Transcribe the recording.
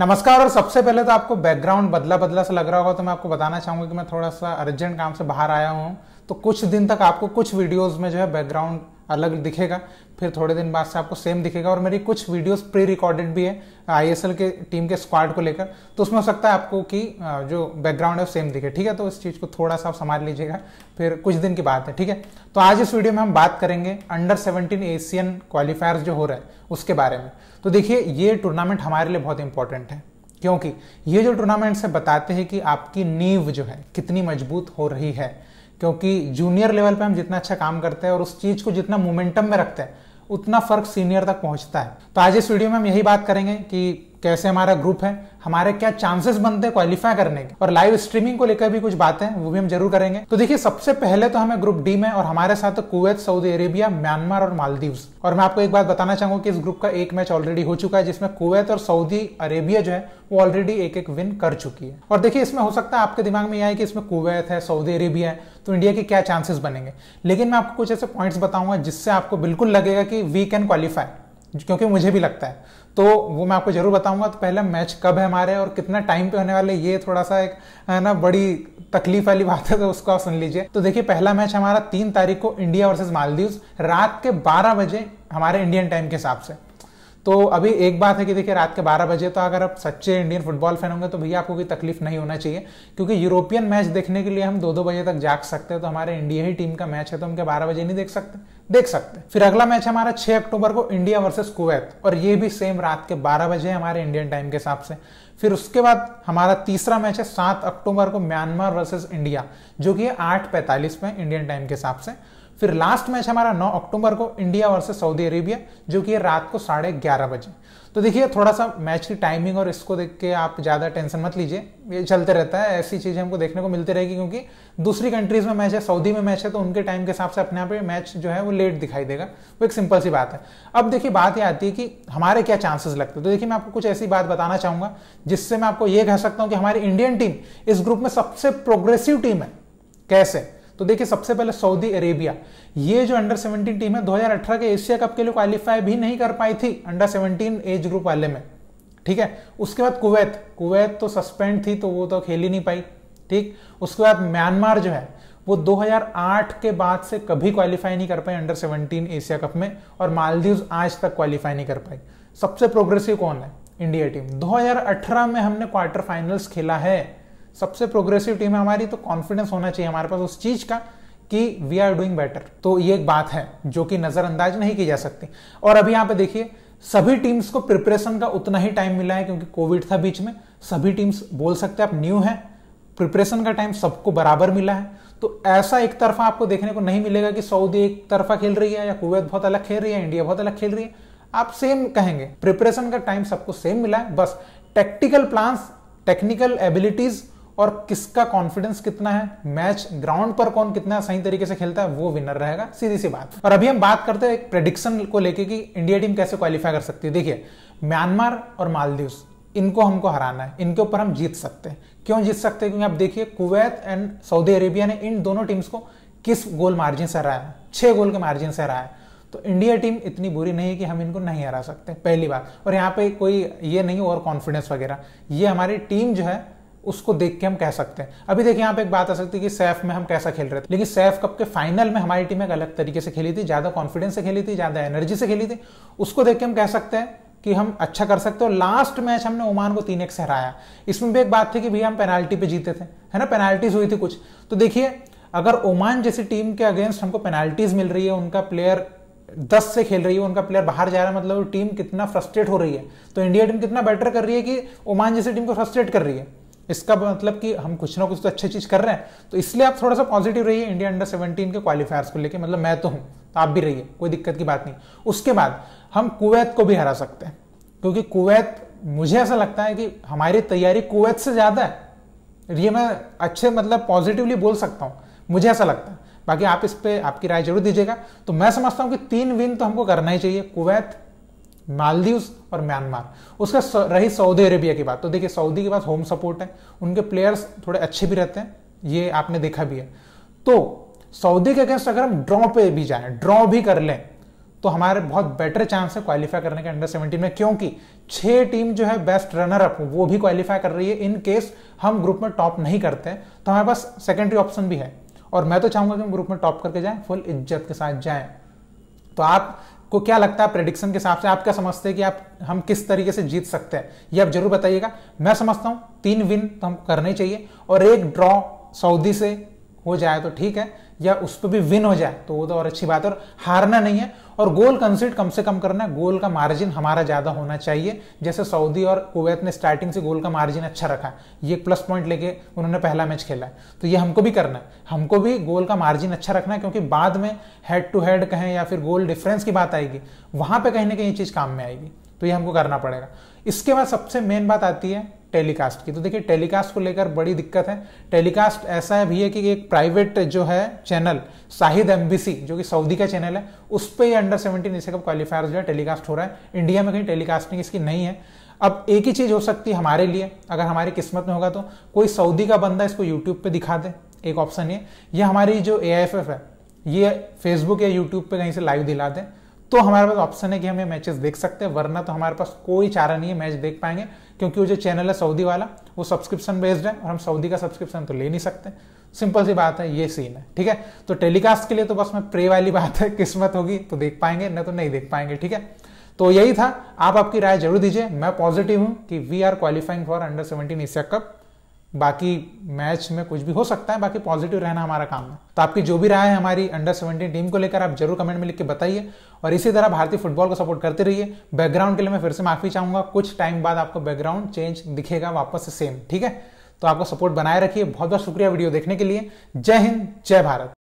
नमस्कार और सबसे पहले तो आपको बैकग्राउंड बदला बदला सा लग रहा होगा तो मैं आपको बताना चाहूंगा कि मैं थोड़ा सा अर्जेंट काम से बाहर आया हूँ तो कुछ दिन तक आपको कुछ वीडियोस में जो है बैकग्राउंड अलग दिखेगा फिर थोड़े दिन बाद से आपको सेम दिखेगा और मेरी कुछ वीडियोस प्री रिकॉर्डेड भी है आईएसएल के टीम के स्क्वाड को लेकर तो उसमें हो सकता है आपको कि जो बैकग्राउंड है सेम दिखे ठीक है तो इस चीज़ को थोड़ा सा आप समझ लीजिएगा फिर कुछ दिन की बात है ठीक है तो आज इस वीडियो में हम बात करेंगे अंडर सेवनटीन एशियन क्वालिफायर्स जो हो रहा है उसके बारे में तो देखिए ये टूर्नामेंट हमारे लिए बहुत इंपॉर्टेंट है क्योंकि ये जो टूर्नामेंट्स है बताते हैं कि आपकी नींव जो है कितनी मजबूत हो रही है क्योंकि जूनियर लेवल पे हम जितना अच्छा काम करते हैं और उस चीज को जितना मोमेंटम में रखते हैं उतना फर्क सीनियर तक पहुंचता है तो आज इस वीडियो में हम यही बात करेंगे कि कैसे हमारा ग्रुप है हमारे क्या चांसेस बनते हैं क्वालिफाई करने के और लाइव स्ट्रीमिंग को लेकर भी कुछ बातें वो भी हम जरूर करेंगे तो देखिए सबसे पहले तो हमें ग्रुप डी में और हमारे साथ कुवैत सऊदी अरेबिया म्यांमार और मालदीव और मैं आपको एक बात बताना चाहूंगा कि इस ग्रुप का एक मैच ऑलरेडी हो चुका है जिसमें कुवैत और सऊदी अरेबिया जो है वो ऑलरेडी एक एक विन कर चुकी है और देखिए इसमें हो सकता है आपके दिमाग में यह है कि इसमें कुवैत है सऊदी अरेबिया है तो इंडिया के क्या चांसेस बनेंगे लेकिन मैं आपको कुछ ऐसे पॉइंट्स बताऊंगा जिससे आपको बिल्कुल लगेगा कि वी कैन क्वालिफाई क्योंकि मुझे भी लगता है तो वो मैं आपको जरूर बताऊंगा तो पहला मैच कब है हमारे और कितना टाइम पे होने वाले ये थोड़ा सा एक है ना बड़ी तकलीफ वाली बात है तो उसको आप सुन लीजिए तो देखिए पहला मैच हमारा तीन तारीख को इंडिया वर्सेज मालदीव रात के बारह बजे हमारे इंडियन टाइम के हिसाब से तो अभी एक बात है कि देखिए रात के 12 बजे तो अगर आप सच्चे इंडियन फुटबॉल फैन होंगे तो भैया आपको कोई तकलीफ नहीं होना चाहिए क्योंकि यूरोपियन मैच देखने के लिए हम दो दो बजे तक जाग सकते हैं तो हमारे इंडिया ही टीम का मैच है तो हम क्या बारह बजे नहीं देख सकते देख सकते फिर अगला मैच हमारा छह अक्टूबर को इंडिया वर्सेस कुवैत और ये भी सेम रात के बारह बजे हमारे इंडियन टाइम के हिसाब से फिर उसके बाद हमारा तीसरा मैच है सात अक्टूबर को म्यांमार वर्सेस इंडिया जो कि आठ पैंतालीस में इंडियन टाइम के हिसाब से फिर लास्ट मैच हमारा 9 अक्टूबर को इंडिया वर्सेस सऊदी अरेबिया जो कि रात को साढ़े ग्यारह बजे तो देखिए थोड़ा सा मैच की टाइमिंग और इसको देख के आप ज़्यादा टेंशन मत लीजिए ये चलते रहता है ऐसी चीज़ें हमको देखने को मिलती रहेगी क्योंकि दूसरी कंट्रीज़ में मैच है सऊदी में मैच है तो उनके टाइम के हिसाब से अपने आप मैच जो है वो लेट दिखाई देगा वो एक सिंपल सी बात है अब देखिए बात ये आती है कि हमारे क्या चांसेस लगते हैं तो देखिए मैं आपको कुछ ऐसी बात बताना चाहूंगा जिससे मैं आपको ये कह सकता हूँ कि हमारी इंडियन टीम इस ग्रुप में सबसे प्रोग्रेसिव टीम है कैसे तो देखिए सबसे पहले सऊदी अरेबिया ये जो अंडर 17 टीम है 2018 के एशिया कप के लिए क्वालिफाई भी नहीं कर पाई थी अंडर 17 एज ग्रुप वाले में ठीक है उसके बाद कुवैत कुवैत तो सस्पेंड थी तो वो तो खेल ही नहीं पाई ठीक उसके बाद म्यांमार जो है वो 2008 के बाद से कभी क्वालिफाई नहीं कर पाई अंडर 17 एशिया कप में और मालदीव आज तक क्वालिफाई नहीं कर पाई सबसे प्रोग्रेसिव कौन है इंडिया टीम 2018 में हमने क्वार्टर फाइनल्स खेला है सबसे प्रोग्रेसिव टीम है हमारी तो कॉन्फिडेंस होना चाहिए हमारे पास उस चीज का कि वी आर डूइंग बेटर तो ये एक बात है जो कि नजरअंदाज नहीं की जा सकती और अभी यहां पे देखिए सभी टीम्स को प्रिपरेशन का उतना ही टाइम मिला है क्योंकि कोविड था बीच में सभी टीम्स बोल सकते हैं आप न्यू है प्रिपरेशन का टाइम सबको बराबर मिला है तो ऐसा एक तरफा आपको देखने को नहीं मिलेगा कि सऊदी एक तरफा खेल रही है या कुवैत बहुत अलग खेल रही है इंडिया बहुत अलग खेल रही है आप सेम कहेंगे प्रिपरेशन का टाइम सबको सेम मिला है बस टेक्टिकल प्लान टेक्निकल एबिलिटीज़ और किसका कॉन्फिडेंस कितना है मैच ग्राउंड पर कौन कितना सही तरीके से खेलता है वो विनर रहेगा सीधी सी बात और अभी हम बात करते हैं एक प्रेडिक्शन को लेके कि इंडिया टीम कैसे क्वालिफाई कर सकती है देखिए म्यांमार और मालदीव इनको हमको हराना है इनके ऊपर हम जीत सकते हैं क्यों जीत सकते हैं क्योंकि आप देखिए कुवैत एंड सऊदी अरेबिया ने इन दोनों टीम्स को किस गोल मार्जिन से हराया है छह गोल के मार्जिन से हराया है तो इंडिया टीम इतनी बुरी नहीं है कि हम इनको नहीं हरा सकते पहली बात और यहाँ पे कोई ये नहीं ओवर कॉन्फिडेंस वगैरह ये हमारी टीम जो है उसको देख के हम कह सकते हैं अभी देखिए यहाँ पे एक बात आ सकती है कि सैफ में हम कैसा खेल रहे थे लेकिन सैफ कप के फाइनल में हमारी टीम एक अलग तरीके से खेली थी ज्यादा कॉन्फिडेंस से खेली थी ज्यादा एनर्जी से खेली थी उसको देख के हम कह सकते हैं कि हम अच्छा कर सकते हैं लास्ट मैच हमने ओमान को तीन एक से हराया इसमें भी एक बात थी कि भैया हम पेनाल्टी पे जीते थे है ना पेनाल्टीज हुई थी कुछ तो देखिए अगर ओमान जैसी टीम के अगेंस्ट हमको पेनाल्टीज मिल रही है उनका प्लेयर दस से खेल रही है उनका प्लेयर बाहर जा रहा है मतलब टीम कितना फ्रस्ट्रेट हो रही है तो इंडिया टीम कितना बेटर कर रही है कि ओमान जैसी टीम को फ्रस्ट्रेट कर रही है इसका मतलब कि हम कुछ ना कुछ तो अच्छी चीज कर रहे हैं तो इसलिए आप थोड़ा सा पॉजिटिव रहिए इंडिया अंडर सेवनटीन के क्वालिफायर्स को लेकर मतलब मैं तो हूं तो आप भी रहिए कोई दिक्कत की बात नहीं उसके बाद हम कुवैत को भी हरा सकते हैं क्योंकि कुवैत मुझे ऐसा लगता है कि हमारी तैयारी कुवैत से ज्यादा है ये मैं अच्छे मतलब पॉजिटिवली बोल सकता हूँ मुझे ऐसा लगता है बाकी आप इस पर आपकी राय जरूर दीजिएगा तो मैं समझता हूँ कि तीन विन तो हमको करना ही चाहिए कुवैत मालदीव और म्यांमार उसका रही सऊदी अरेबिया की बात तो देखिए सऊदी के पास होम सपोर्ट है उनके प्लेयर्स थोड़े अच्छे भी रहते हैं ये आपने देखा भी है तो सऊदी के अगेंस्ट अगर हम ड्रॉ पे भी जाए ड्रॉ भी कर लें तो हमारे बहुत बेटर चांस है क्वालिफाई करने के अंडर सेवेंटीन में क्योंकि छह टीम जो है बेस्ट रनर अप वो भी क्वालिफाई कर रही है इन केस हम ग्रुप में टॉप नहीं करते तो हमारे पास सेकेंडरी ऑप्शन भी है और मैं तो चाहूंगा कि हम ग्रुप में टॉप करके जाएं फुल इज्जत के साथ जाएं तो आप को क्या लगता है प्रेडिक्शन के हिसाब से आप क्या समझते हैं कि आप हम किस तरीके से जीत सकते हैं ये आप जरूर बताइएगा मैं समझता हूँ तीन विन तो हम करने चाहिए और एक ड्रॉ सऊदी से हो जाए तो ठीक है या उस पर भी विन हो जाए तो वो तो और अच्छी बात है और हारना नहीं है और गोल कंसिड कम से कम करना है गोल का मार्जिन हमारा ज़्यादा होना चाहिए जैसे सऊदी और कुवैत ने स्टार्टिंग से गोल का मार्जिन अच्छा रखा है ये प्लस पॉइंट लेके उन्होंने पहला मैच खेला है तो ये हमको भी करना है हमको भी गोल का मार्जिन अच्छा रखना है क्योंकि बाद में हेड टू हेड कहें या फिर गोल डिफरेंस की बात आएगी वहां पर कहीं ना कहीं ये चीज़ काम में आएगी तो ये हमको करना पड़ेगा इसके बाद सबसे मेन बात आती है टेलीकास्ट की तो देखिए टेलीकास्ट को लेकर बड़ी दिक्कत है टेलीकास्ट ऐसा है भी है कि एक प्राइवेट जो है चैनल शाहिद एमबीसी जो कि सऊदी का चैनल है उस पर ही under seventeen Asia cup qualifier जो है टेलीकास्ट हो रहा है इंडिया में कहीं टेलीकास्टिंग इसकी नहीं है अब एक ही चीज़ हो सकती है हमारे लिए अगर हमारी किस्मत में होगा तो कोई सऊदी का बंदा इसको यूट्यूब पे दिखा दे एक ऑप्शन ये ये हमारी जो ए है ये फेसबुक या यूट्यूब पे कहीं से लाइव दिला दें तो हमारे पास ऑप्शन है कि हम ये मैचेस देख सकते हैं वरना तो हमारे पास कोई चारा नहीं है मैच देख पाएंगे क्योंकि वो जो चैनल है सऊदी वाला वो सब्सक्रिप्शन बेस्ड है और हम सऊदी का सब्सक्रिप्शन तो ले नहीं सकते सिंपल सी बात है ये सीन है ठीक है तो टेलीकास्ट के लिए तो बस मैं प्रे वाली बात है किस्मत होगी तो देख पाएंगे न तो नहीं देख पाएंगे ठीक है तो यही था आप आपकी राय जरूर दीजिए मैं पॉजिटिव हूं कि we are qualifying for under seventeen Asia cup बाकी मैच में कुछ भी हो सकता है बाकी पॉजिटिव रहना हमारा काम है तो आपकी जो भी राय है हमारी अंडर सेवेंटीन टीम को लेकर आप जरूर कमेंट में लिख के बताइए और इसी तरह भारतीय फुटबॉल को सपोर्ट करते रहिए बैकग्राउंड के लिए मैं फिर से माफी चाहूंगा कुछ टाइम बाद आपको बैकग्राउंड चेंज दिखेगा वापस से सेम ठीक है तो आपको सपोर्ट बनाए रखिए बहुत बहुत शुक्रिया वीडियो देखने के लिए जय हिंद जय भारत